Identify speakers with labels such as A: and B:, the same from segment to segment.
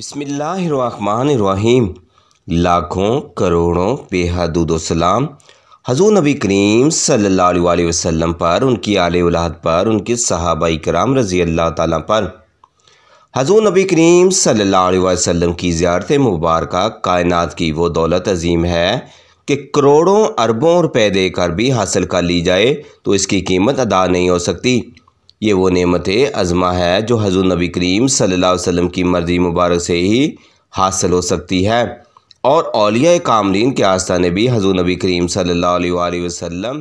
A: बसमिल्लाम लाखों करोड़ों बेहद सलाम हजू नबी करीम सल्ला वसम पर उनकी आल उलाद पर उनके सहाबाई कराम रज़ी अल्लाह ताला पर हजू नबी करीम सल्ला वसम की ज़्यारत मुबारक कायन की वो दौलत अजीम है कि करोड़ों अरबों रुपये देकर भी हासिल कर ली जाए तो इसकी कीमत अदा नहीं हो सकती ये वो नेमत अज़मा है जो हजूर नबी करीम सल्ला वसम की मर्ज़ी मुबारक से ही हासिल हो सकती है और अलिया कामरीन के आस्थाने भी हजू नबी करीम सल्ला वसम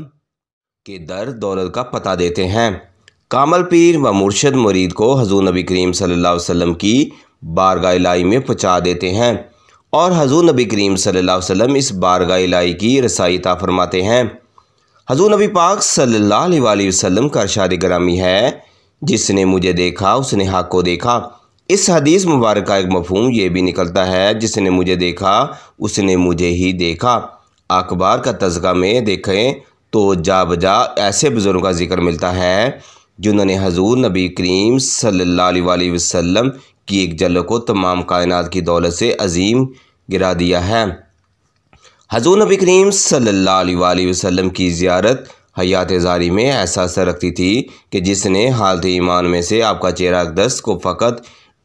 A: के दर दौलत का पता देते हैं कामल पीर व मुर्शद मुरीद को हजू नबी करीम सल्ला वसम की बारगा लाई में पहुँचा देते हैं और हजूर नबी करीम सल्ला वसम इस बारगा लाई की रसाई ता फरमाते हैं हजू नबी पाक सल्ला वसम का अरशाद ग्रामी है जिसने मुझे देखा उसने हक को देखा इस हदीस मुबारक का एक मफहम यह भी निकलता है जिसने मुझे देखा उसने मुझे ही देखा अखबार का तस्का में देखें तो जा बजा ऐसे बुज़ुर्गों का जिक्र मिलता है जिन्होंने हजूर नबी करीम सल्ला वसम की एक जल को तमाम कायनात की दौलत से अजीम गिरा दिया है हजूर नबी करीम सल्ला वसम की ज़्यारत हयात जारी में असर रखती थी कि जिसने हालत ईमान में से आपका चेहरा दस्त को फ़कत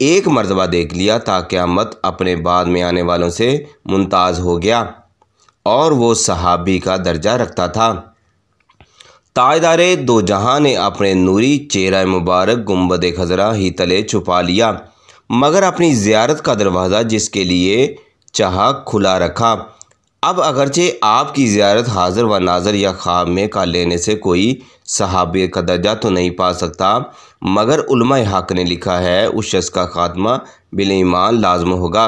A: एक मरतबा देख लिया ताकि क़्यामत अपने बाद में आने वालों से मुमताज़ हो गया और वो सहाबी का दर्जा रखता था ताजदार दो जहाँ ने अपने नूरी चेहरा मुबारक गुम्बद खजरा ही तले छुपा लिया मगर अपनी ज़्यारत का दरवाज़ा जिसके लिए चाह खुला रखा अब अगरचे आपकी ज़्यारत हाज़िर व नाजर या ख्वाब में का लेने से कोई सहाब का दर्जा तो नहीं पा सकता मगर हक़ ने लिखा है उस शख्स का खात्मा बिल ईमान लाजम होगा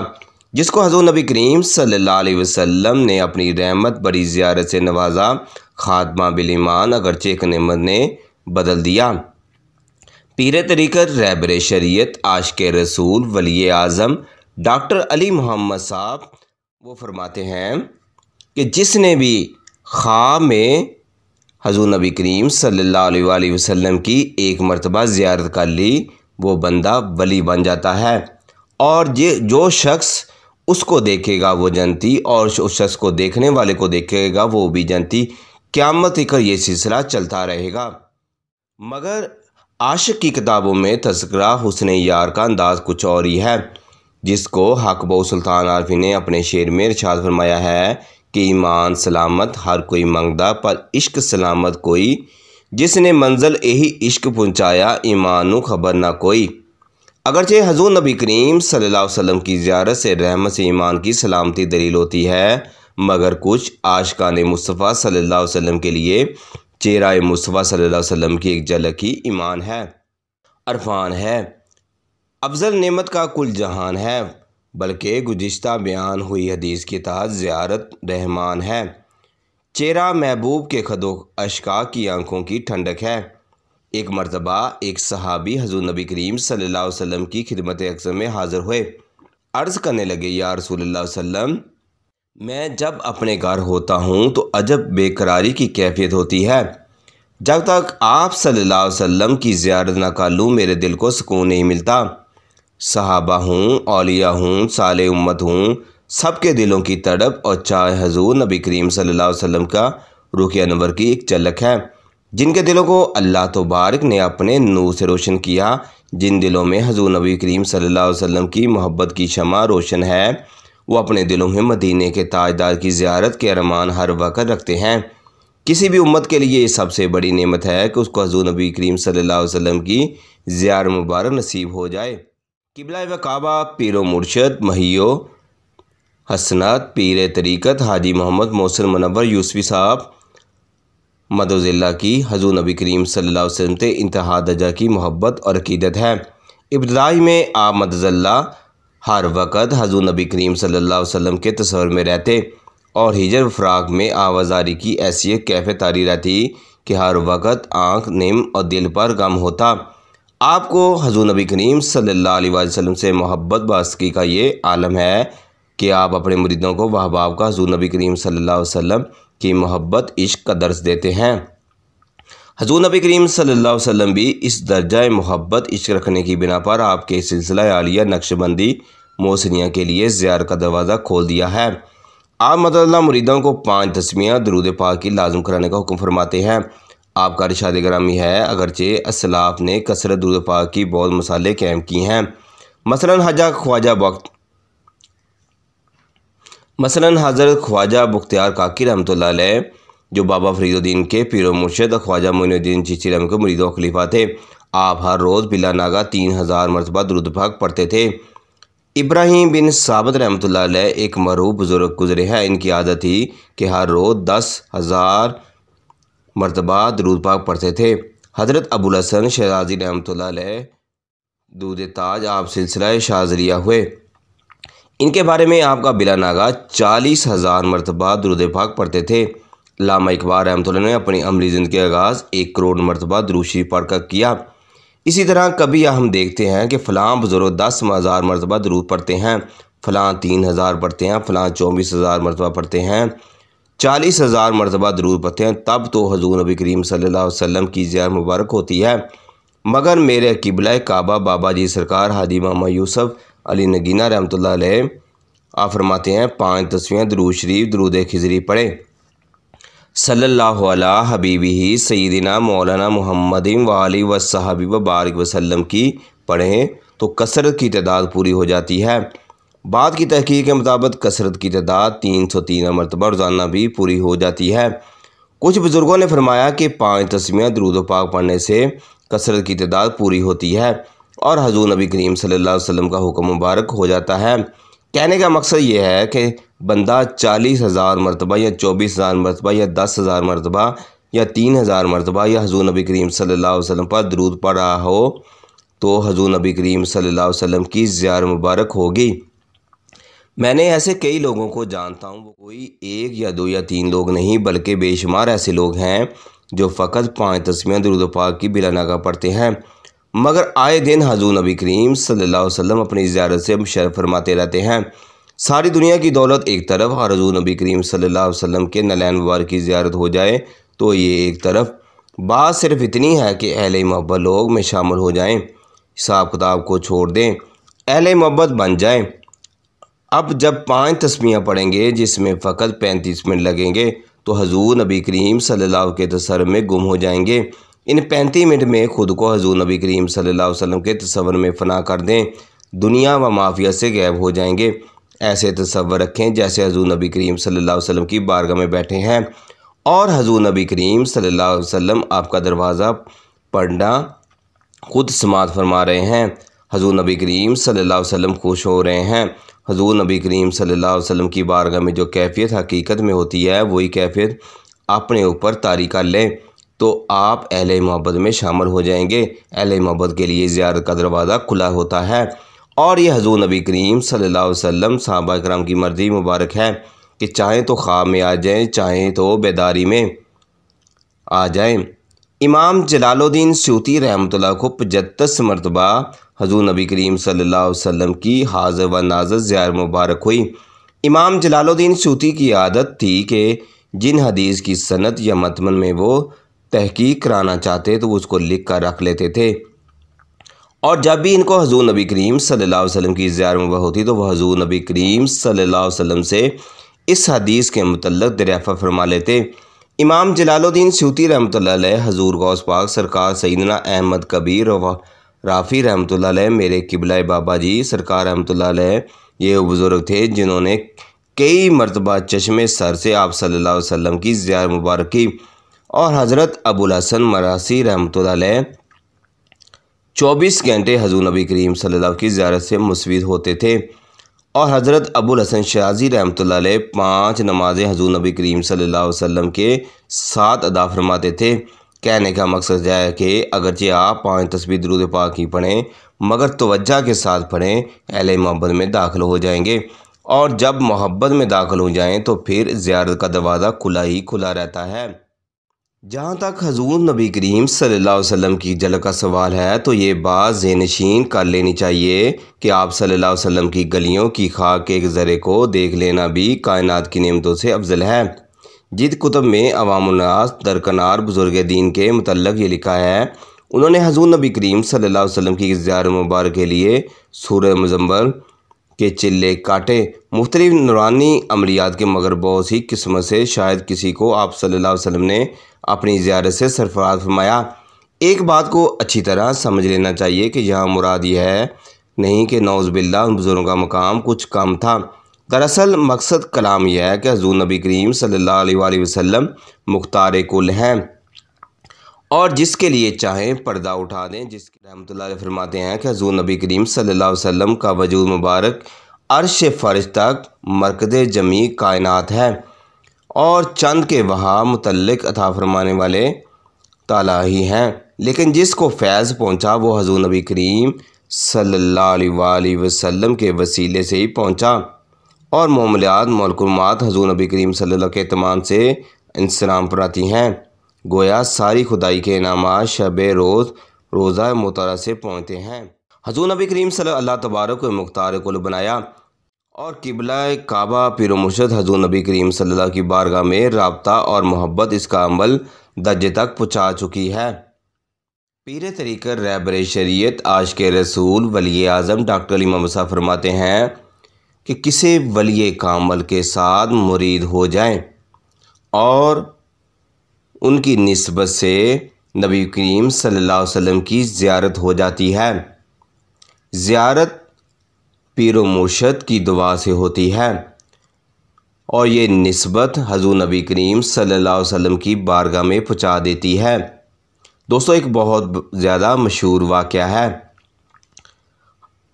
A: जिसको हजू नबी करीम सल्ला वसम ने अपनी रहमत बड़ी ज़्यारत से नवाजा खात्मा ईमान अगरचे एक नमत ने बदल दिया पीर तरीक़र रैबर शरीत आश के रसूल वली आज़म डॉक्टर अली मोहम्मद साहब वो फरमाते हैं कि जिसने भी ख्वाब में हजू नबी करीम सल्ला वसम की एक मरतबा ज़्यारत कर ली वो बंदा वली बन जाता है और ये जो शख्स उसको देखेगा वो जनती और उस शख्स को देखने वाले को देखेगा वो भी जनती क़्यामत कर ये सिलसिला चलता रहेगा मगर आशिक की किताबों में तस्करा हुसन यार का अंदाज़ कुछ और ही है जिसको हकबो सुल्तान आरफी ने अपने शेर में इर्शाद फरमाया है कि ईमान सलामत हर कोई मंगदा पर इश्क सलामत कोई जिसने मंजिल यही इश्क पहुँचाया ईमान खबर ना कोई अगरचे हजूर नबी करीम सल्लल्लाहु अलैहि वसल्लम की ज्यारत से रहमत से ईमान की सलामती दलील होती है मगर कुछ आशकान मुस्तफ़ा सल्लल्लाहु अलैहि वसल्लम के लिए चेहरा मुस्तफ़ा सल्लल्लाहु अलैहि वसल्लम की एक झलक ही ईमान है अरफान है अफजल नेमत का कुल जहान है बल्कि गुज्त बयान हुई हदीस की तहत ज़्यारत रहमान है चेहरा महबूब के खदो अशका की आंखों की ठंडक है एक मरतबा एक सहाबी हजू नबी करीम सल्ला वसम की खिदमत अक्सर में हाज़िर हुए अर्ज़ करने लगे या रसूल वसम मैं जब अपने घर होता हूँ तो अजब बेकरारी की कैफियत होती है जब तक आप सल्ला वसम की ज़्यारत न कर लूँ मेरे दिल को सुकून नहीं मिलता सहाबा हूँ अलिया हूँ साल उम्मत हूँ सब के दिलों की तड़प और चाह हजूर नबी करीम सल्लल्लाहु अलैहि वसल्लम का रुख अनवर की एक झलक है जिनके दिलों को अल्लाह तबारक ने अपने नूर से रोशन किया जिन दिलों में हजूर नबी करीम सल्लल्लाहु अलैहि वसल्लम की मोहब्बत की शमा रोशन है वो अपने दिलों में मदीने के ताजदार की ज्यारत के अरमान हर वक्त रखते हैं किसी भी उम्मत के लिए ये सबसे बड़ी नेमत है कि उसको हजू नबी करीम सल्लल्लाहु अलैहि वसल्लम की ज़्यार मुबारक नसीब हो जाए किबला व काबा मुरशद मुर्शद महियो हसनात पिर तरीक़त हाजी मोहम्मद मोहसिन मनवर यूसवी साहब मदोज़िल्ला की हजू नबी करीम सल्ला वसम से इंतहा दर्जा की मोहब्बत और अकीदत है इब्तदाई में आप मदजल्ला हर वक़्त हजू नबी करीम सल्ला वसम के तस्वर में रहते और हिजर फ्राक में आवाजारी की ऐसी कैफ़ तारी रहती कि हर वक़्त आँख निम और दिल पर गम होता आपको हजू नबी करीम सल्ला वसम से मोहब्बत बासकी का ये आलम है कि आप अपने मुरीदों को वह बाब का हजू नबी करीम सल्ला वसम की मोहब्बत इश्क का दर्ज देते हैं हजू नबी करीम सल्ला वसम भी इस दर्जा मोहब्बत इश्क रखने की बिना पर आपके सिलसिला आलिया नक्शबंदी मोसनिया के लिए ज्यार का दरवाज़ा खोल दिया है आप मतलब मुरीदों को पाँच दसवियाँ दरूद पाक की लाजम कराने का हुक्म फरमाते हैं आपका रिशाद ग्रामी है अगरचे असलाफ ने कसरत दूध की बहुत मसाले कैम की हैं मसलन हजा ख्वाजा वक्त मसलन हज़रत ख्वाजा बख्तियार काकी रहमत जो बाबा फरीदुद्दीन के पीर मुर्शद ख्वाजा मोनुद्दीन चीची रम के मुरीद खलीफा थे आप हर रोज़ बिला नागा तीन हज़ार मरतबा दुरुदभाग पढ़ते थे इब्राहिम बिन साबत रहमत एक मरूब बुज़ुर्ग गुजरे हैं इनकी आदत थी कि हर रोज़ दस हज़ार मरतबा दरूद पाक पढ़ते थे हज़रत अबुल हसन शहजाजी रहमत दूध ताज आप सिलसिला शाजरिया हुए इनके बारे में आपका बिला नागा चालीस हज़ार मरतबा दरुद पाक पढ़ते थे लामा इकबार रहमत ने अपनी अमली ज़िंदगी आगाज़ एक करोड़ मरतबा दरूशी पढ़कर किया इसी तरह कभी हम देखते हैं कि फ़लाँ बुज़ुर्ग दस हज़ार मरतबा दरूद पढ़ते हैं फ़लाँ तीन हज़ार पढ़ते हैं फ़लाँ चौबीस हज़ार मरतबा पढ़ते हैं चालीस हज़ार मरतबा दरूद पढ़ते हैं तब तो हजूर नबी करीम सल्लल्लाहु अलैहि वसल्लम की ज़्यार मुबारक होती है मगर मेरे किबला काबा बाबा जी सरकार हादी मामा यूसुफ अली नगीना रहमत आ फरमाते हैं पाँच दसवें दरूद शरीफ दरूद खिजरी पढ़े सल्ला हबीबी ही सईदिना मौलाना मोहम्मद वाली व साहबी व बारक वसलम की पढ़ें तो कसरत की तादाद पूरी हो जाती है बाद की तहकीक के मुताबिक कसरत की तादाद तीन सौ तीन मरतबा रोज़ाना भी पूरी हो जाती है कुछ बुज़ुर्गों ने फरमाया कि पाँच तस्वीर दरूद पाक पढ़ने से कसरत की तादाद पूरी होती है और हजूर नबी करीम सल्ला वसम का हुक्म मुबारक हो जाता है कहने का मकसद ये है कि बंदा चालीस हज़ार मरतबा या चौबीस हज़ार मरतबा या दस हज़ार मरतबा या तीन हज़ार मरतबा या हजू नबी करीम सल्ला वसम पर दरूद पढ़ रहा हो तो हजू नबी करीम सल्ला वसम की ज़्यार मुबारक होगी मैंने ऐसे कई लोगों को जानता हूँ वो कोई एक या दो या तीन लोग नहीं बल्कि बेशुमार ऐसे लोग हैं जो फ़कत पाँच तस्वीर दरुद पाक की बिला नागा पढ़ते हैं मगर आए दिन हजू नबी करीम सल्ला वसम अपनी ज्यारत से मुशरफ फरमाते रहते हैं सारी दुनिया की दौलत एक तरफ और हजू नबी करीम सल्ला वसम के नलैन वार की ज्यारत हो जाए तो ये एक तरफ बात सिर्फ इतनी है कि अहल मोहब्बत लोग में शामिल हो जाएँ हिसाब किताब को छोड़ दें अहल मोहब्बत बन जाएँ अब जब पांच तस्मियाँ पढ़ेंगे जिसमें फ़कत पैंतीस मिनट लगेंगे तो हजूर नबी करीम सल्लल्लाहु के तसर में गुम हो जाएंगे इन पैंतीस मिनट में ख़ुद को हजूर नबी करीम सल्लल्लाहु अलैहि वसल्लम के तस्वर में फ़ना कर दें दुनिया व माफिया से गैब हो जाएंगे ऐसे तस्वर रखें जैसे हजूर नबी करीम सल्ला वसम की बारगाह में बैठे हैं और हजूर नबी करीम सल्ला वसम आपका दरवाज़ा पढ़ना खुद समात फरमा रहे हैं हजूर नबी करीम सल्ला वसम खुश हो रहे हैं हजूर नबी करीम सल्ला वसलम की बारगाह में जो कैफियत हकीकत में होती है वही कैफियत अपने ऊपर तारी कर लें तो आप अहल मोहब्बत में शामिल हो जाएंगे अहल मोहब्बत के लिए ज्यारत का दरवाज़ा खुला होता है और ये हजूर नबी करीम सल्ला अलैहि सहाबा कराम की मर्ज़ी मुबारक है कि चाहें तो ख्वाब में आ जाएँ चाहें तो बेदारी में आ जाएँ इमाम जलालुद्दीन सूती रहमतुल्लाह को पचहत्तर मरतबा हजू नबी करीम सल्लल्लाहु अलैहि वसल्लम की हाजिर व नाजर ज़्यार मुबारक हुई इमाम जलालुद्दीन सूती की आदत थी कि जिन हदीस की सनत या मतमन में वो तहकीक कराना चाहते तो उसको लिख कर रख लेते थे और जब भी इनको हजू नबी करीम सल्लल्लाहु अलैहि वसल्लम की ज़्यार मुबारक होती तो वह हजू नबी करीम सल्लल्लाहु अलैहि वसल्लम से इस हदीस के मतलब दरियाफ़ा फरमा लेते इमाम जलालुद्दीन सूती रहमत हजूर गौस पाक सरकार सईदना अहमद कबीर और राफ़ी रहमत मेरे किबला बाबा जी सरकार रहमत ये बुज़ुर्ग थे जिन्होंने कई मरतबा चश्मे सर से आप सल्ला वसम की ज़्यार मुबारक की और हज़रत अबुल हसन मरासी रहमत चौबीस घंटे हजू नबी करीम सल्ला की ज़्यारत से मुस्विद होते थे और हज़रत अबुल हसन शाजी रहमत पाँच नमाज़ें हजूर नबी करीम सल्ला वसम के साथ अदा फरमाते थे कहने का मकसद यह है कि अगरचे आप पाँच तस्वीर दरूद पाक ही पढ़ें मगर तोज्जा के साथ पढ़ें अहल मोहब्बत में दाखिल हो जाएंगे और जब मोहब्बत में दाखिल हो जाएँ तो फिर ज़्यारत का दरवाज़ा खुला ही खुला रहता है जहाँ तक हजूर नबी करीम सल्लल्लाहु अलैहि वसल्लम की जलक का सवाल है तो ये बात जेनशीन कर लेनी चाहिए कि आप सल्लल्लाहु अलैहि वसल्लम की गलियों की खाक के एक ज़रे को देख लेना भी कायनात की नियमतों से अफजल है जिद कुतब में अवामनास दरकनार बुज़ुर्ग दीन के मतलब ये लिखा है उन्होंने हजूर नबी करीम सल्लल्लाहु अलैहि वसल्लम की ज़्यार मुबारक के लिए सूर मजम्बर के चिल्ले काटे मुख्तलिफ नुरानी अमलियात के मगर बहुत ही किस्मत से शायद किसी को आप सल्ला वसलम ने अपनी ज्यारत से सरफराज फरमाया एक बात को अच्छी तरह समझ लेना चाहिए कि यहाँ मुराद यह है नहीं कि नौज़बिल्ला बुज़ुर्गों का मकाम कुछ कम था दरअसल मकसद कलाम यह है कि हजू नबी करीम सल्ला वसम मुख्तार कुल हैं और जिसके लिए चाहें पर्दा उठा दें जिसके रहमत फरमाते हैं कि हजू नबी करीम सल्लल्लाहु अलैहि वसल्लम का वजूद मुबारक अरश फ़र्श तक मरकद जमी कायनत है और चंद के वहाँ मुतल अथा फरमाने वाले ताला ही हैं लेकिन जिसको फैज़ पहुँचा वो हजू नबी करीम सल्ला वसम के वसीले से ही पहुँचा और मामलियात मलकुमात हजू नबी करीम सल्ला के तमाम से इंसराम पर आती हैं गोया सारी खुदाई के इनाम शब रोज़ रोज़ा मुतरा से पहुँचते हैं हजू नबी करीम सल्ला तबारक मुख्तार कुल बनाया और किबला काबा पिर मुशद हजू नबी करीम सल्ला की बारगाह में रबता और मोहब्बत इसका अमल दर्जे तक पहुँचा चुकी है पीर तरीकर रैबर शरीत आज के रसूल वली अजम डॉक्टर इमामसा फरमाते हैं कि किसी वली कामल के साथ मुरीद हो जाए और उनकी नस्बत से नबी करीम सल्लल्लाहु अलैहि वसल्लम की ज़्यारत हो जाती है ज़्यारत पीर मुर्शद की दुआ से होती है और ये नस्बत हजू नबी करीम सल्लल्लाहु अलैहि वसल्लम की बारगाह में पहुँचा देती है दोस्तों एक बहुत ज़्यादा मशहूर वाक़ है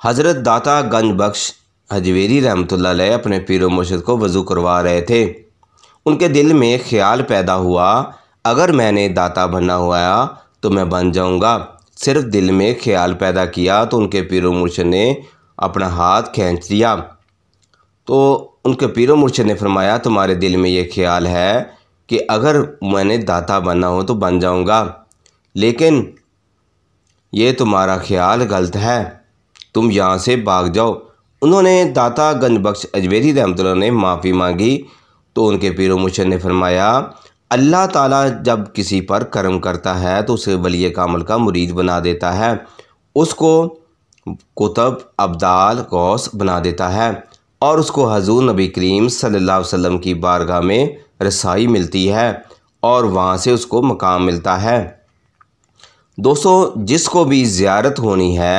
A: हज़रत दाता गंज बख्श हजवेरी रहमत अपने पीर मुर्शद को वज़ू करवा रहे थे उनके दिल में ख्याल पैदा हुआ अगर मैंने दाता बना हुआ तो मैं बन जाऊँगा सिर्फ दिल में ख्याल पैदा किया तो उनके पीरो मुर्शद ने अपना हाथ खींच लिया तो उनके पीरो मुर्शद ने फरमाया तुम्हारे दिल में ये ख्याल है कि अगर मैंने दाता बना हो तो बन जाऊँगा लेकिन ये तुम्हारा ख्याल गलत है तुम यहाँ से भाग जाओ उन्होंने दाता गंजबख्श अजमेरी रहमत ने माफ़ी मांगी तो उनके पीरो मुर्शद ने फरमाया अल्लाह ताला जब किसी पर कर्म करता है तो उसे वली कामल का मुरीद बना देता है उसको कुतब अब्दाल गौस बना देता है और उसको हजूर नबी करीम सल्लल्लाहु अलैहि वसल्लम की बारगाह में रसाई मिलती है और वहाँ से उसको मकाम मिलता है दोस्तों जिसको भी ज़्यारत होनी है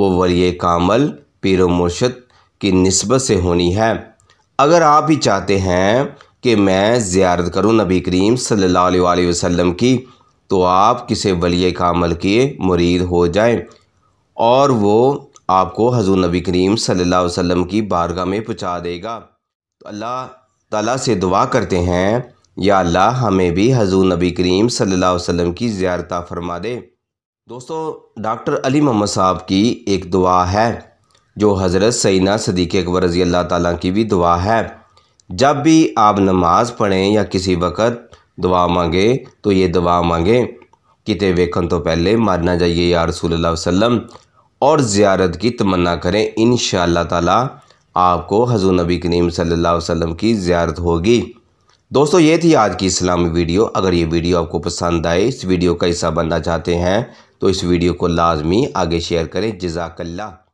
A: वो वली कामल पिर मुर्शद की नस्बत से होनी है अगर आप ही चाहते हैं कि मैं ज़्यारत करूँ नबी करीम सल्लल्लाहु अलैहि वसल्लम की तो आप किसी वली कामल के मुरीद हो जाए और वो आपको हजूर नबी करीम सल्लल्लाहु अलैहि वसल्लम की बारगाह में पहुँचा देगा तो अल्लाह तला से दुआ करते हैं या अल्लाह हमें भी हजूर नबी करीम सल्ला वसम की ज़्यारत फरमा दे दोस्तों डॉक्टर अली मोहम्मद साहब की एक दुआ है जो हज़रत सैना सदीक़ अकबर रज़ी अल्लाह ताली की भी दुआ है जब भी आप नमाज पढ़ें या किसी वक़्त दुआ मांगे तो ये दुआ मांगे किते वेखन तो पहले मानना जाइए या रसूल वसम और ज़्यारत की तमन्ना करें इन ताला आपको हजू नबी करीम सल्ला वसम की ज़्यारत होगी दोस्तों ये थी आज की इस्लामी वीडियो अगर ये वीडियो आपको पसंद आए इस वीडियो का हिस्सा बनना चाहते हैं तो इस वीडियो को लाजमी आगे शेयर करें जजाकल्ला